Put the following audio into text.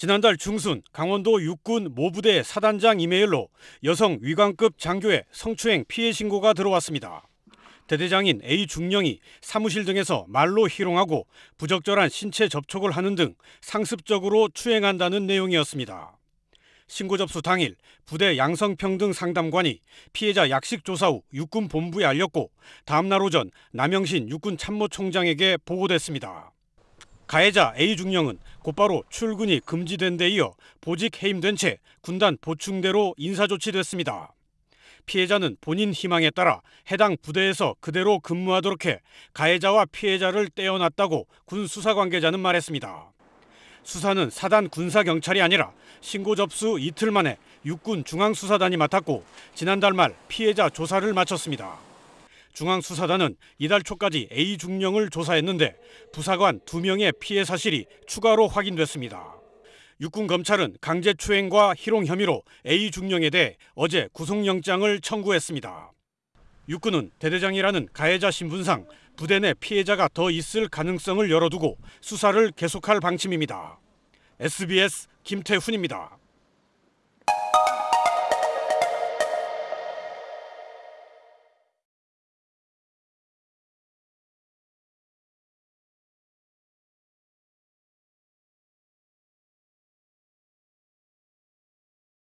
지난달 중순 강원도 육군 모부대 사단장 이메일로 여성 위관급 장교의 성추행 피해 신고가 들어왔습니다. 대대장인 A 중령이 사무실 등에서 말로 희롱하고 부적절한 신체 접촉을 하는 등 상습적으로 추행한다는 내용이었습니다. 신고 접수 당일 부대 양성평등 상담관이 피해자 약식 조사 후 육군 본부에 알렸고 다음 날 오전 남영신 육군 참모총장에게 보고됐습니다. 가해자 A 중령은 곧바로 출근이 금지된 데 이어 보직 해임된 채 군단 보충대로 인사조치됐습니다. 피해자는 본인 희망에 따라 해당 부대에서 그대로 근무하도록 해 가해자와 피해자를 떼어놨다고 군 수사 관계자는 말했습니다. 수사는 사단 군사 경찰이 아니라 신고 접수 이틀 만에 육군 중앙수사단이 맡았고 지난달 말 피해자 조사를 마쳤습니다. 중앙수사단은 이달 초까지 A 중령을 조사했는데 부사관 2명의 피해 사실이 추가로 확인됐습니다. 육군 검찰은 강제추행과 희롱 혐의로 A 중령에 대해 어제 구속영장을 청구했습니다. 육군은 대대장이라는 가해자 신분상 부대 내 피해자가 더 있을 가능성을 열어두고 수사를 계속할 방침입니다. SBS 김태훈입니다.